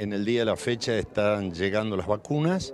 en el día de la fecha están llegando las vacunas.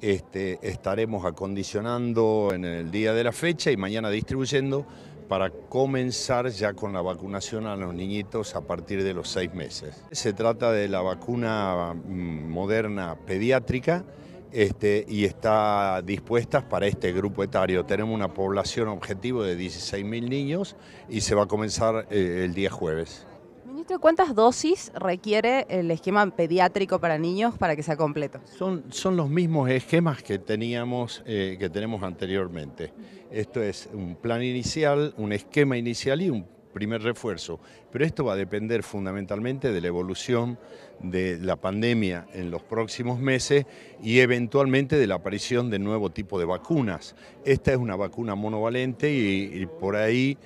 Este, estaremos acondicionando en el día de la fecha y mañana distribuyendo para comenzar ya con la vacunación a los niñitos a partir de los seis meses. Se trata de la vacuna mm, moderna pediátrica este, y está dispuesta para este grupo etario. Tenemos una población objetivo de 16.000 niños y se va a comenzar eh, el día jueves. Ministro, ¿cuántas dosis requiere el esquema pediátrico para niños para que sea completo? Son, son los mismos esquemas que teníamos, eh, que tenemos anteriormente. Esto es un plan inicial, un esquema inicial y un primer refuerzo, pero esto va a depender fundamentalmente de la evolución de la pandemia en los próximos meses y eventualmente de la aparición de nuevo tipo de vacunas. Esta es una vacuna monovalente y por ahí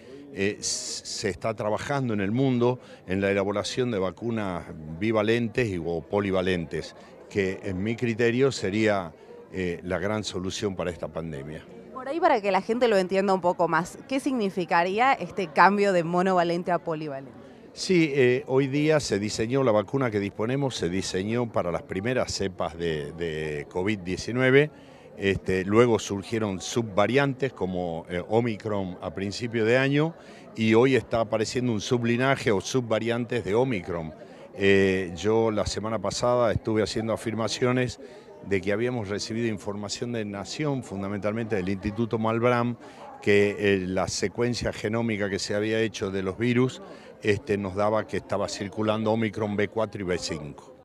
se está trabajando en el mundo en la elaboración de vacunas bivalentes y, o polivalentes, que en mi criterio sería eh, la gran solución para esta pandemia. Por ahí para que la gente lo entienda un poco más, ¿qué significaría este cambio de monovalente a polivalente? Sí, eh, hoy día se diseñó la vacuna que disponemos, se diseñó para las primeras cepas de COVID-19 este, luego surgieron subvariantes como eh, Omicron a principio de año y hoy está apareciendo un sublinaje o subvariantes de Omicron. Eh, yo la semana pasada estuve haciendo afirmaciones de que habíamos recibido información de Nación, fundamentalmente del Instituto Malbram, que eh, la secuencia genómica que se había hecho de los virus este, nos daba que estaba circulando Omicron B4 y B5.